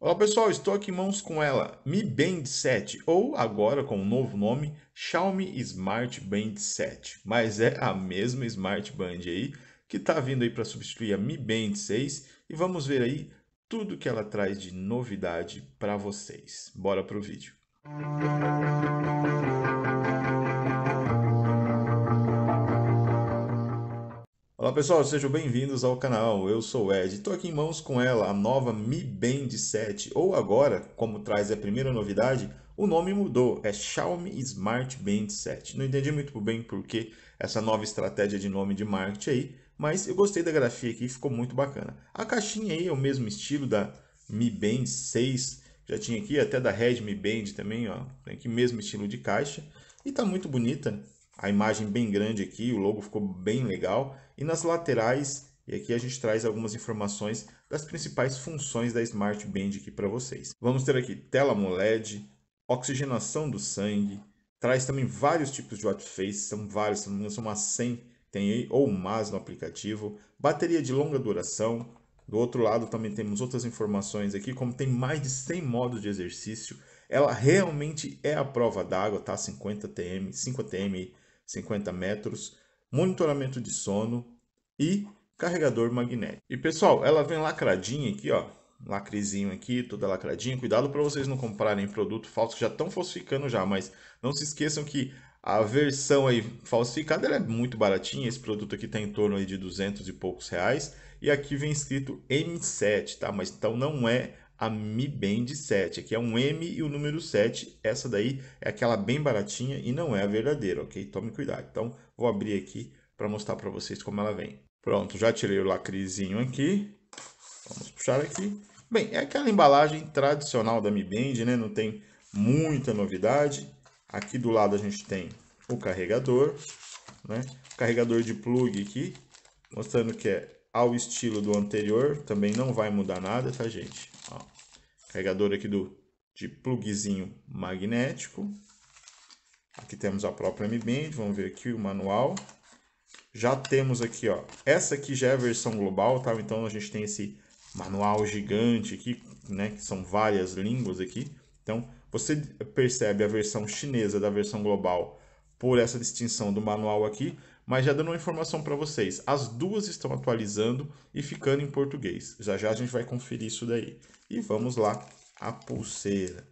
Olá pessoal, estou aqui em mãos com ela, Mi Band 7, ou agora com o um novo nome, Xiaomi Smart Band 7. Mas é a mesma Smart Band aí, que está vindo aí para substituir a Mi Band 6 e vamos ver aí tudo que ela traz de novidade para vocês. Bora para o vídeo. Música Olá pessoal, sejam bem-vindos ao canal, eu sou o Ed, estou aqui em mãos com ela, a nova Mi Band 7, ou agora, como traz a primeira novidade, o nome mudou, é Xiaomi Smart Band 7. Não entendi muito bem por que essa nova estratégia de nome de marketing aí, mas eu gostei da grafia aqui, ficou muito bacana. A caixinha aí é o mesmo estilo da Mi Band 6, já tinha aqui, até da Redmi Band também, ó, tem aqui mesmo estilo de caixa, e tá muito bonita, a imagem bem grande aqui, o logo ficou bem legal, e nas laterais, e aqui a gente traz algumas informações das principais funções da Smart Band aqui para vocês. Vamos ter aqui tela AMOLED, oxigenação do sangue, traz também vários tipos de watface, são vários, são umas 100 tem aí, ou mais no aplicativo, bateria de longa duração, do outro lado também temos outras informações aqui, como tem mais de 100 modos de exercício, ela realmente é a prova d'água, tá? 50 TM, 5 TM, 50 metros, monitoramento de sono, e carregador magnético. E pessoal, ela vem lacradinha aqui, ó, lacrezinho aqui, toda lacradinha. Cuidado para vocês não comprarem produto falso que já estão falsificando já, mas não se esqueçam que a versão aí falsificada é muito baratinha, esse produto aqui está em torno aí de 200 e poucos reais. E aqui vem escrito M7, tá? Mas então não é a Mi Band 7. Aqui é um M e o número 7. Essa daí é aquela bem baratinha e não é a verdadeira, ok? Tome cuidado. Então, vou abrir aqui para mostrar para vocês como ela vem. Pronto, já tirei o lacrezinho aqui. Vamos puxar aqui. Bem, é aquela embalagem tradicional da Mi Band, né? Não tem muita novidade. Aqui do lado a gente tem o carregador, né? O carregador de plug aqui, mostrando que é ao estilo do anterior. Também não vai mudar nada, tá, gente? Ó, carregador aqui do, de plugzinho magnético. Aqui temos a própria Mi Band. Vamos ver aqui o manual já temos aqui, ó, essa aqui já é a versão global, tá? Então a gente tem esse manual gigante aqui, né, que são várias línguas aqui. Então, você percebe a versão chinesa da versão global por essa distinção do manual aqui, mas já dando uma informação para vocês, as duas estão atualizando e ficando em português. Já já a gente vai conferir isso daí. E vamos lá a pulseira.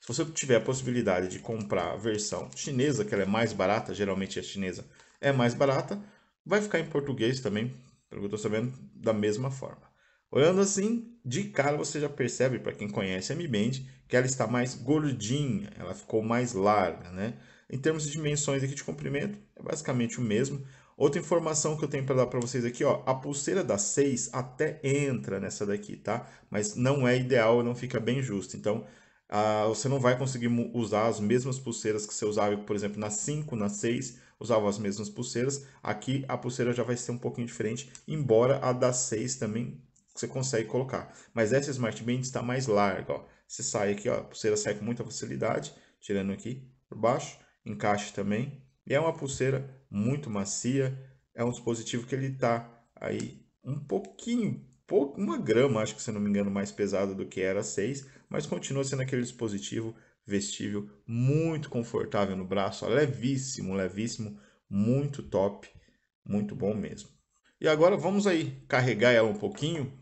Se você tiver a possibilidade de comprar a versão chinesa, que ela é mais barata, geralmente a é chinesa é mais barata, vai ficar em português também, pelo que eu estou sabendo, da mesma forma. Olhando assim, de cara você já percebe, para quem conhece a Mi Band, que ela está mais gordinha, ela ficou mais larga, né? Em termos de dimensões aqui de comprimento, é basicamente o mesmo. Outra informação que eu tenho para dar para vocês aqui, ó, a pulseira da 6 até entra nessa daqui, tá? Mas não é ideal, não fica bem justo. Então, ah, você não vai conseguir usar as mesmas pulseiras que você usava, por exemplo, na 5, na 6, usavam as mesmas pulseiras. Aqui a pulseira já vai ser um pouquinho diferente, embora a da 6 também você consegue colocar. Mas essa Smart Band está mais larga, ó. Você sai aqui, ó, a pulseira sai com muita facilidade, tirando aqui por baixo, encaixe também. E é uma pulseira muito macia, é um dispositivo que ele está aí um pouquinho, pouco, uma grama, acho que se não me engano, mais pesado do que era 6, mas continua sendo aquele dispositivo vestível muito confortável no braço, ó, levíssimo, levíssimo, muito top, muito bom mesmo. E agora vamos aí carregar ela um pouquinho.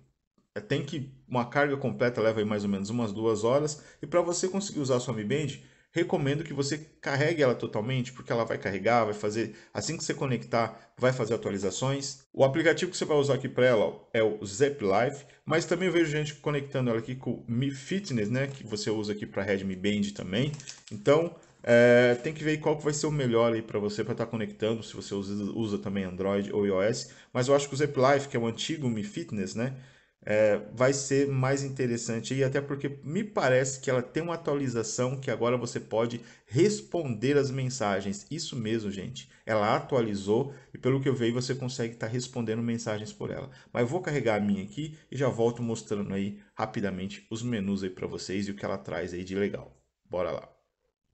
É, tem que uma carga completa leva aí mais ou menos umas duas horas e para você conseguir usar a sua Mi Band, recomendo que você carregue ela totalmente, porque ela vai carregar, vai fazer, assim que você conectar, vai fazer atualizações. O aplicativo que você vai usar aqui para ela é o Zap Life, mas também eu vejo gente conectando ela aqui com o Mi Fitness, né, que você usa aqui para Redmi Band também. Então, é, tem que ver qual que vai ser o melhor aí para você para estar tá conectando, se você usa, usa também Android ou iOS, mas eu acho que o Zap Life, que é o antigo Mi Fitness, né, é, vai ser mais interessante e até porque me parece que ela tem uma atualização que agora você pode responder as mensagens. Isso mesmo, gente. Ela atualizou e pelo que eu vejo você consegue estar tá respondendo mensagens por ela. Mas vou carregar a minha aqui e já volto mostrando aí rapidamente os menus aí para vocês e o que ela traz aí de legal. Bora lá.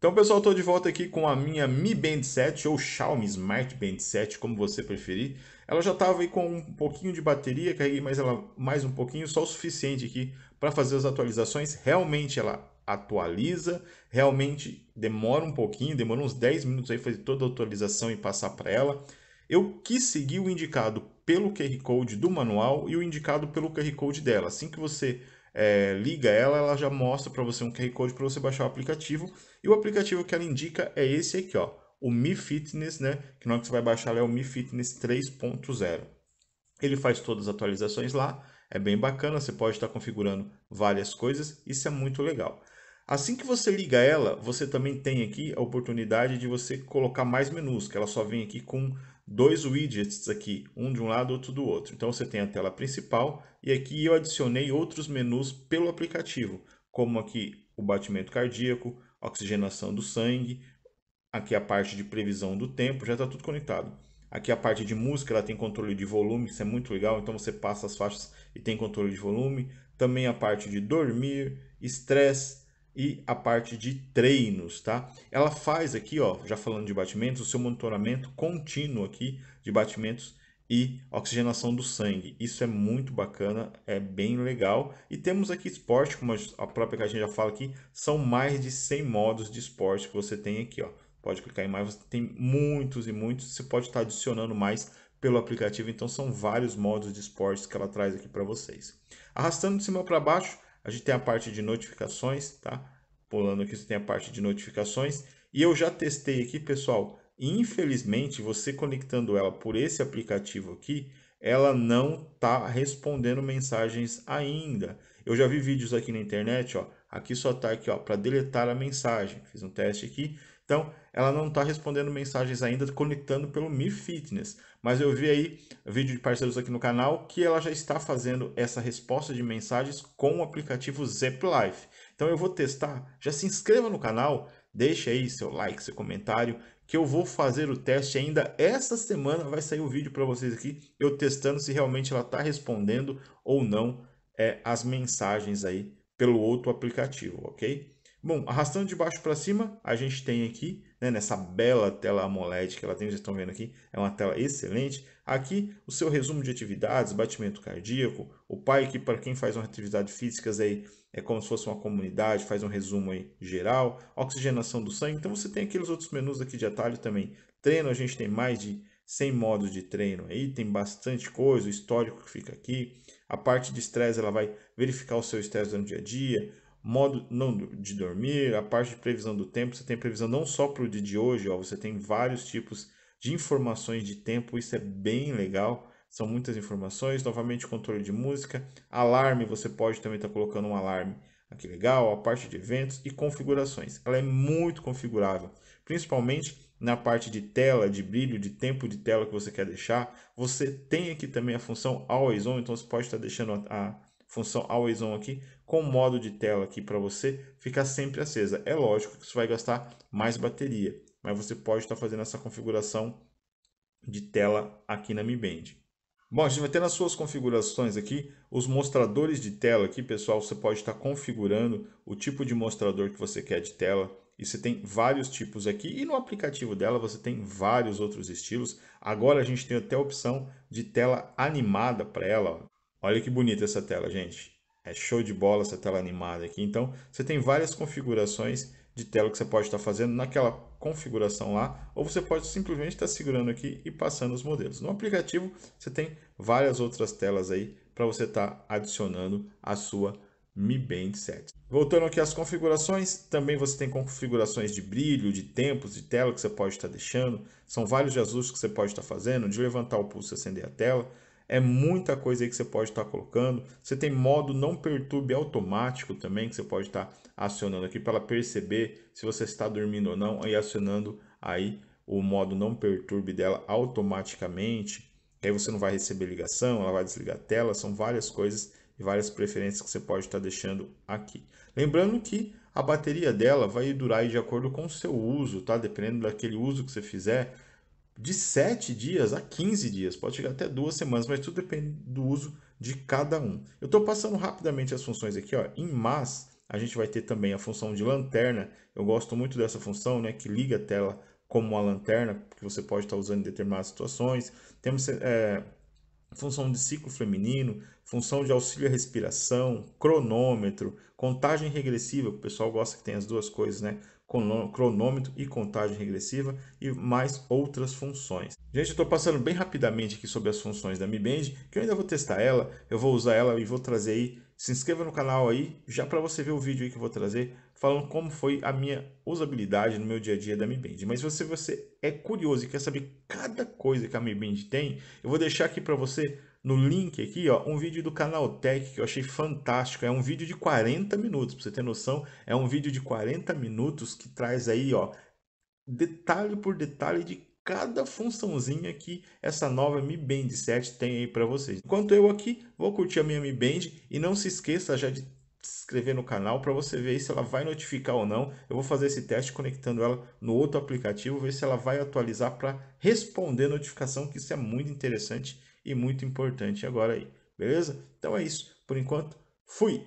Então, pessoal, estou de volta aqui com a minha Mi Band 7 ou Xiaomi Smart Band 7, como você preferir. Ela já estava aí com um pouquinho de bateria, carreguei mais ela mais um pouquinho, só o suficiente aqui para fazer as atualizações. Realmente ela atualiza, realmente demora um pouquinho, demora uns 10 minutos aí fazer toda a atualização e passar para ela. Eu quis seguir o indicado pelo QR Code do manual e o indicado pelo QR Code dela. Assim que você é, liga ela, ela já mostra para você um QR Code para você baixar o aplicativo. E o aplicativo que ela indica é esse aqui, ó, o Mi Fitness, né? Que na hora que você vai baixar é o Mi Fitness 3.0. Ele faz todas as atualizações lá, é bem bacana, você pode estar configurando várias coisas, isso é muito legal. Assim que você liga ela, você também tem aqui a oportunidade de você colocar mais menus, que ela só vem aqui com dois widgets aqui, um de um lado, outro do outro. Então você tem a tela principal e aqui eu adicionei outros menus pelo aplicativo, como aqui o batimento cardíaco, oxigenação do sangue, aqui a parte de previsão do tempo, já está tudo conectado. Aqui a parte de música, ela tem controle de volume, isso é muito legal, então você passa as faixas e tem controle de volume. Também a parte de dormir, estresse, e a parte de treinos, tá? Ela faz aqui, ó, já falando de batimentos, o seu monitoramento contínuo aqui de batimentos e oxigenação do sangue. Isso é muito bacana, é bem legal. E temos aqui esporte, como a própria caixinha já fala aqui, são mais de 100 modos de esporte que você tem aqui, ó. Pode clicar em mais, você tem muitos e muitos, você pode estar adicionando mais pelo aplicativo, então são vários modos de esportes que ela traz aqui para vocês. Arrastando de cima para baixo, a gente tem a parte de notificações, tá? Pulando aqui, você tem a parte de notificações. E eu já testei aqui, pessoal. Infelizmente, você conectando ela por esse aplicativo aqui, ela não está respondendo mensagens ainda. Eu já vi vídeos aqui na internet, ó. Aqui só está aqui, ó, para deletar a mensagem. Fiz um teste aqui então, ela não está respondendo mensagens ainda, conectando pelo Mi Fitness. Mas eu vi aí vídeo de parceiros aqui no canal que ela já está fazendo essa resposta de mensagens com o aplicativo ZepLife. Life. Então eu vou testar. Já se inscreva no canal, deixe aí seu like, seu comentário, que eu vou fazer o teste ainda essa semana. Vai sair o um vídeo para vocês aqui, eu testando se realmente ela está respondendo ou não é, as mensagens aí pelo outro aplicativo, ok? Bom, arrastando de baixo para cima, a gente tem aqui, né, nessa bela tela AMOLED que ela tem, vocês estão vendo aqui, é uma tela excelente. Aqui, o seu resumo de atividades, batimento cardíaco, o pai que para quem faz uma atividade física aí, é como se fosse uma comunidade, faz um resumo aí geral, oxigenação do sangue. Então você tem aqueles outros menus aqui de atalho também. Treino, a gente tem mais de 100 modos de treino aí, tem bastante coisa, o histórico que fica aqui. A parte de estresse, ela vai verificar o seu estresse no dia a dia, modo não, de dormir, a parte de previsão do tempo. Você tem previsão não só para o dia de hoje, ó, você tem vários tipos de informações de tempo, isso é bem legal. São muitas informações, novamente controle de música, alarme, você pode também estar tá colocando um alarme aqui legal, a parte de eventos e configurações. Ela é muito configurável, principalmente na parte de tela, de brilho, de tempo de tela que você quer deixar. Você tem aqui também a função Always On, então você pode estar tá deixando a, a função Always On aqui com o modo de tela aqui para você ficar sempre acesa. É lógico que isso vai gastar mais bateria, mas você pode estar tá fazendo essa configuração de tela aqui na Mi Band. Bom, a gente vai ter nas suas configurações aqui os mostradores de tela aqui, pessoal. Você pode estar tá configurando o tipo de mostrador que você quer de tela. E você tem vários tipos aqui. E no aplicativo dela você tem vários outros estilos. Agora a gente tem até a opção de tela animada para ela. Olha que bonita essa tela, gente. É show de bola essa tela animada aqui. Então, você tem várias configurações de tela que você pode estar fazendo naquela configuração lá, ou você pode simplesmente estar segurando aqui e passando os modelos. No aplicativo, você tem várias outras telas aí para você estar tá adicionando a sua Mi Band 7. Voltando aqui às configurações, também você tem configurações de brilho, de tempos, de tela que você pode estar deixando. São vários ajustes que você pode estar fazendo, de levantar o pulso e acender a tela é muita coisa aí que você pode estar tá colocando. Você tem modo não perturbe automático também, que você pode estar tá acionando aqui para perceber se você está dormindo ou não, e acionando aí o modo não perturbe dela automaticamente. aí você não vai receber ligação, ela vai desligar a tela, são várias coisas e várias preferências que você pode estar tá deixando aqui. Lembrando que a bateria dela vai durar de acordo com o seu uso, tá? Dependendo daquele uso que você fizer, de 7 dias a 15 dias, pode chegar até duas semanas, mas tudo depende do uso de cada um. Eu estou passando rapidamente as funções aqui, ó. em mas a gente vai ter também a função de lanterna, eu gosto muito dessa função, né, que liga a tela como uma lanterna, que você pode estar tá usando em determinadas situações. Temos é, função de ciclo feminino, função de auxílio à respiração, cronômetro, contagem regressiva, o pessoal gosta que tem as duas coisas, né? cronômetro e contagem regressiva e mais outras funções. Gente, eu estou passando bem rapidamente aqui sobre as funções da Mi Band, que eu ainda vou testar ela, eu vou usar ela e vou trazer aí. Se inscreva no canal aí, já para você ver o vídeo que eu vou trazer, falando como foi a minha usabilidade no meu dia a dia da Mi Band. Mas se você, você é curioso e quer saber cada coisa que a Mi Band tem, eu vou deixar aqui para você no link aqui, ó, um vídeo do canal Tech que eu achei fantástico. É um vídeo de 40 minutos, para você ter noção. É um vídeo de 40 minutos que traz aí, ó, detalhe por detalhe de cada funçãozinha que essa nova Mi Band 7 tem aí para vocês. Enquanto eu aqui vou curtir a minha Mi Band e não se esqueça já de se inscrever no canal para você ver se ela vai notificar ou não. Eu vou fazer esse teste conectando ela no outro aplicativo, ver se ela vai atualizar para responder notificação, que isso é muito interessante e muito importante agora aí, beleza? Então é isso. Por enquanto, fui!